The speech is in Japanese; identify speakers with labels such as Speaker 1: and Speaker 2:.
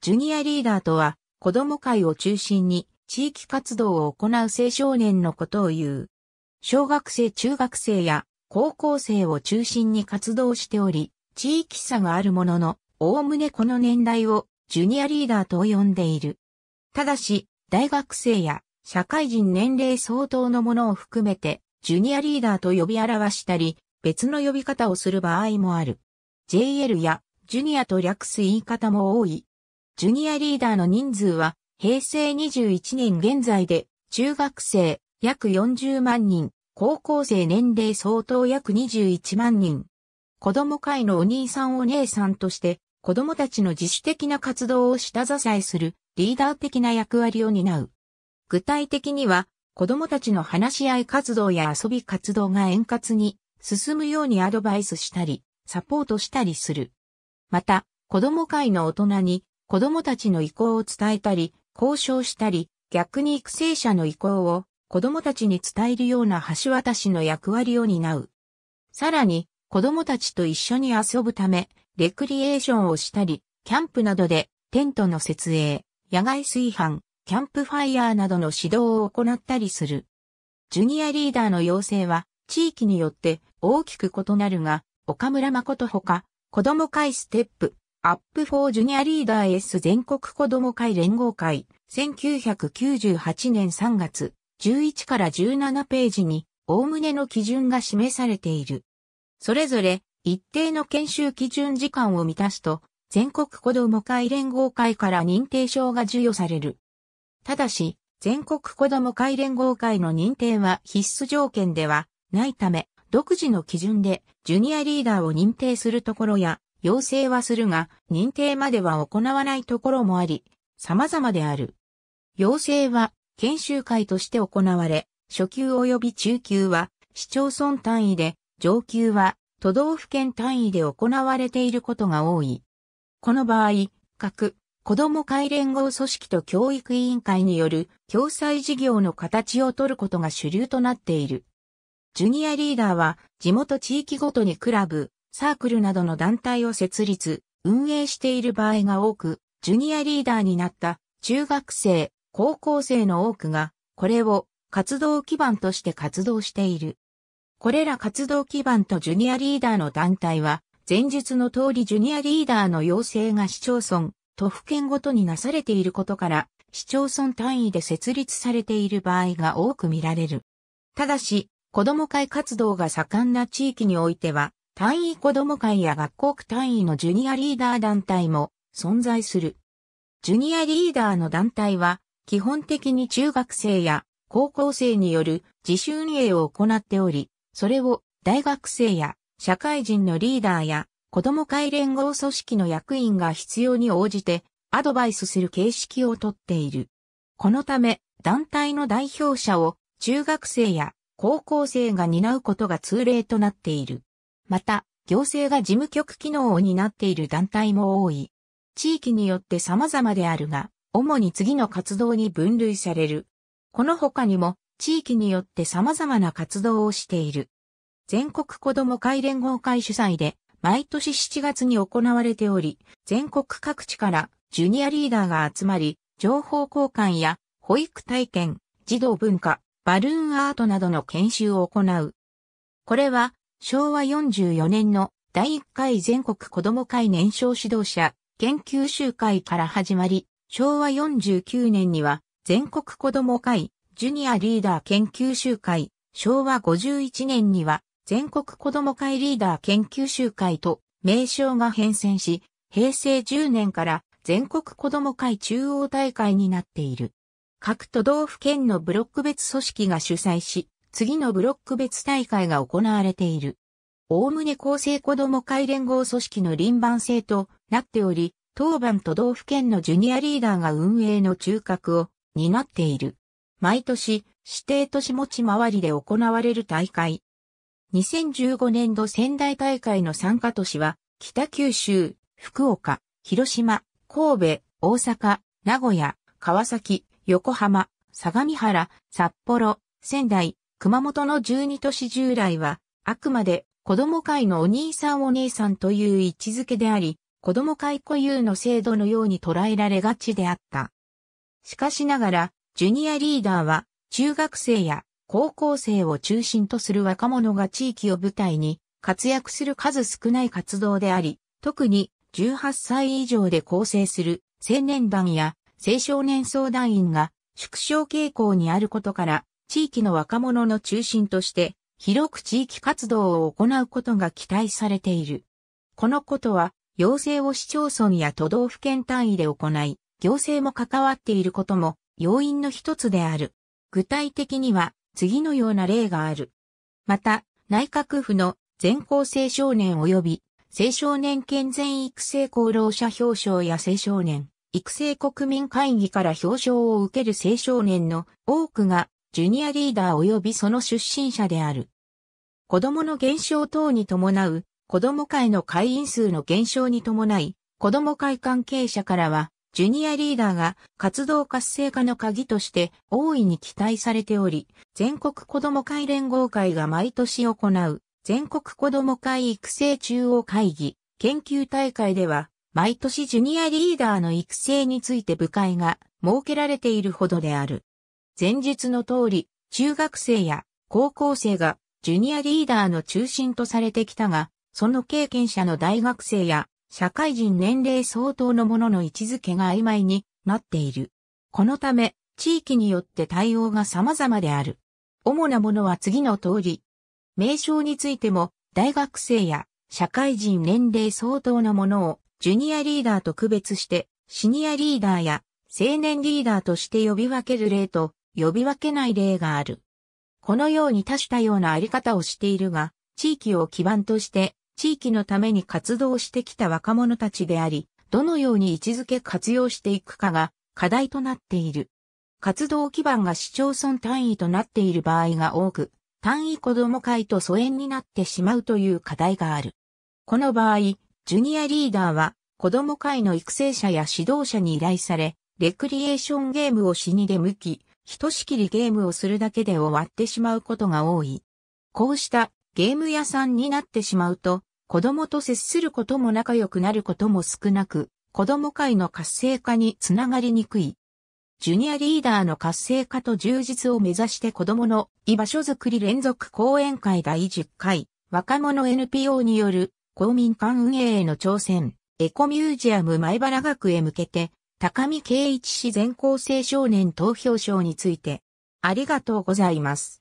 Speaker 1: ジュニアリーダーとは、子供会を中心に地域活動を行う青少年のことを言う。小学生、中学生や高校生を中心に活動しており、地域差があるものの、おおむねこの年代をジュニアリーダーと呼んでいる。ただし、大学生や社会人年齢相当のものを含めて、ジュニアリーダーと呼び表したり、別の呼び方をする場合もある。JL やジュニアと略す言い方も多い。ジュニアリーダーの人数は、平成21年現在で、中学生約40万人、高校生年齢相当約21万人。子供会のお兄さんお姉さんとして、子供たちの自主的な活動を下支えするリーダー的な役割を担う。具体的には、子供たちの話し合い活動や遊び活動が円滑に進むようにアドバイスしたり、サポートしたりする。また、子供会の大人に子供たちの意向を伝えたり、交渉したり、逆に育成者の意向を子供たちに伝えるような橋渡しの役割を担う。さらに、子供たちと一緒に遊ぶため、レクリエーションをしたり、キャンプなどでテントの設営、野外炊飯、キャンプファイヤーなどの指導を行ったりする。ジュニアリーダーの要請は地域によって大きく異なるが、岡村誠ほか、子供会ステップ、アップフォージュニアリーダー S 全国子ども会連合会、1998年3月、11から17ページに、おおむねの基準が示されている。それぞれ、一定の研修基準時間を満たすと、全国子ども会連合会から認定証が授与される。ただし、全国子ども会連合会の認定は必須条件ではないため、独自の基準でジュニアリーダーを認定するところや、要請はするが、認定までは行わないところもあり、様々である。要請は、研修会として行われ、初級及び中級は、市町村単位で、上級は、都道府県単位で行われていることが多い。この場合、各、子ども会連合組織と教育委員会による共済事業の形を取ることが主流となっている。ジュニアリーダーは地元地域ごとにクラブ、サークルなどの団体を設立、運営している場合が多く、ジュニアリーダーになった中学生、高校生の多くが、これを活動基盤として活動している。これら活動基盤とジュニアリーダーの団体は、前述の通りジュニアリーダーの要請が市町村、都府県ごとになされていることから、市町村単位で設立されている場合が多く見られる。ただし、子ども会活動が盛んな地域においては、単位子ども会や学校区単位のジュニアリーダー団体も存在する。ジュニアリーダーの団体は、基本的に中学生や高校生による自主運営を行っており、それを大学生や社会人のリーダーや子ども会連合組織の役員が必要に応じてアドバイスする形式をとっている。このため、団体の代表者を中学生や高校生が担うことが通例となっている。また、行政が事務局機能を担っている団体も多い。地域によって様々であるが、主に次の活動に分類される。この他にも、地域によって様々な活動をしている。全国子ども会連合会主催で、毎年7月に行われており、全国各地からジュニアリーダーが集まり、情報交換や保育体験、児童文化、バルーンアートなどの研修を行う。これは昭和44年の第1回全国子ども会年少指導者研究集会から始まり、昭和49年には全国子ども会ジュニアリーダー研究集会、昭和51年には全国子ども会リーダー研究集会と名称が変遷し、平成10年から全国子ども会中央大会になっている。各都道府県のブロック別組織が主催し、次のブロック別大会が行われている。おおむね厚生子ども会連合組織の臨番制となっており、当番都道府県のジュニアリーダーが運営の中核を担っている。毎年、指定都市持ち回りで行われる大会。2015年度仙台大会の参加都市は、北九州、福岡、広島、神戸、大阪、名古屋、川崎、横浜、相模原、札幌、仙台、熊本の12都市従来は、あくまで子供会のお兄さんお姉さんという位置づけであり、子供会固有の制度のように捉えられがちであった。しかしながら、ジュニアリーダーは、中学生や高校生を中心とする若者が地域を舞台に活躍する数少ない活動であり、特に18歳以上で構成する青年団や青少年相談員が縮小傾向にあることから、地域の若者の中心として、広く地域活動を行うことが期待されている。このことは、要請を市町村や都道府県単位で行い、行政も関わっていることも要因の一つである。具体的には、次のような例がある。また、内閣府の全校青少年及び青少年健全育成功労者表彰や青少年育成国民会議から表彰を受ける青少年の多くがジュニアリーダー及びその出身者である。子供の減少等に伴う、子供会の会員数の減少に伴い、子供会関係者からは、ジュニアリーダーが活動活性化の鍵として大いに期待されており、全国子供会連合会が毎年行う、全国子供会育成中央会議、研究大会では、毎年ジュニアリーダーの育成について部会が設けられているほどである。前述の通り、中学生や高校生がジュニアリーダーの中心とされてきたが、その経験者の大学生や社会人年齢相当のものの位置づけが曖昧になっている。このため、地域によって対応が様々である。主なものは次の通り。名称についても、大学生や社会人年齢相当のものをジュニアリーダーと区別して、シニアリーダーや青年リーダーとして呼び分ける例と、呼び分けない例がある。このように多種多様なあり方をしているが、地域を基盤として、地域のために活動してきた若者たちであり、どのように位置づけ活用していくかが課題となっている。活動基盤が市町村単位となっている場合が多く、単位子ども会と疎遠になってしまうという課題がある。この場合、ジュニアリーダーは子ども会の育成者や指導者に依頼され、レクリエーションゲームを死に出向き、ひとしきりゲームをするだけで終わってしまうことが多い。こうしたゲーム屋さんになってしまうと、子供と接することも仲良くなることも少なく、子供会の活性化につながりにくい。ジュニアリーダーの活性化と充実を目指して子供の居場所づくり連続講演会第10回、若者 NPO による公民館運営への挑戦、エコミュージアム前原学へ向けて、高見圭一氏全校生少年投票賞について、ありがとうございます。